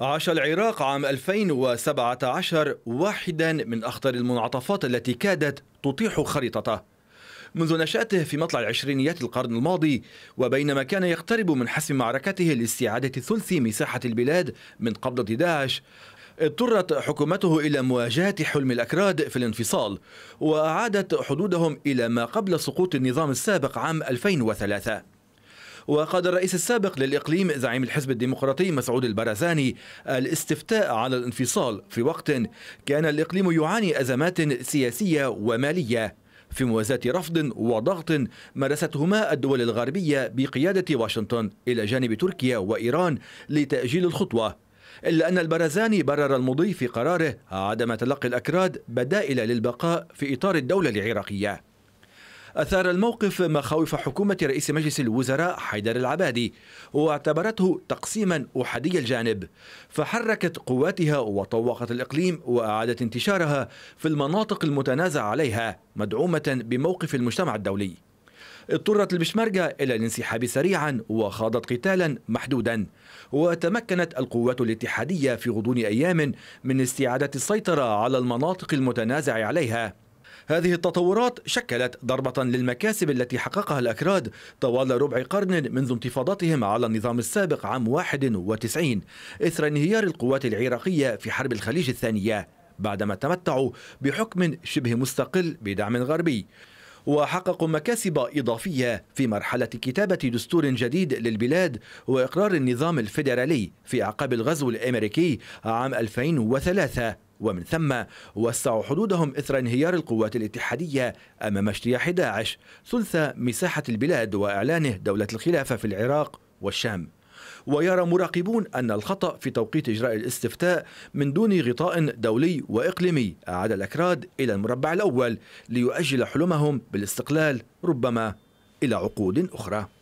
عاش العراق عام 2017 واحدا من أخطر المنعطفات التي كادت تطيح خريطته منذ نشأته في مطلع العشرينيات القرن الماضي وبينما كان يقترب من حسم معركته لاستعادة ثلث مساحة البلاد من قبضة داعش اضطرت حكومته إلى مواجهة حلم الأكراد في الانفصال وأعادت حدودهم إلى ما قبل سقوط النظام السابق عام 2003 وقاد الرئيس السابق للإقليم زعيم الحزب الديمقراطي مسعود البرزاني الاستفتاء على الانفصال في وقت كان الإقليم يعاني أزمات سياسية ومالية في موازاة رفض وضغط مارستهما الدول الغربية بقيادة واشنطن إلى جانب تركيا وإيران لتأجيل الخطوة إلا أن البرزاني برر المضي في قراره عدم تلقي الأكراد بدائل للبقاء في إطار الدولة العراقية أثار الموقف مخاوف حكومة رئيس مجلس الوزراء حيدر العبادي واعتبرته تقسيما أحادي الجانب فحركت قواتها وطوقت الإقليم وأعادت انتشارها في المناطق المتنازع عليها مدعومة بموقف المجتمع الدولي اضطرت البشمركة إلى الانسحاب سريعا وخاضت قتالا محدودا وتمكنت القوات الاتحادية في غضون أيام من استعادة السيطرة على المناطق المتنازع عليها هذه التطورات شكلت ضربة للمكاسب التي حققها الأكراد طوال ربع قرن منذ انتفاضتهم على النظام السابق عام 91 إثر انهيار القوات العراقية في حرب الخليج الثانية بعدما تمتعوا بحكم شبه مستقل بدعم غربي وحققوا مكاسب إضافية في مرحلة كتابة دستور جديد للبلاد وإقرار النظام الفيدرالي في أعقاب الغزو الأمريكي عام 2003 ومن ثم وسعوا حدودهم إثر انهيار القوات الاتحادية أمام اجتياح داعش ثلث مساحة البلاد وإعلانه دولة الخلافة في العراق والشام ويرى مراقبون أن الخطأ في توقيت إجراء الاستفتاء من دون غطاء دولي وإقليمي أعاد الأكراد إلى المربع الأول ليؤجل حلمهم بالاستقلال ربما إلى عقود أخرى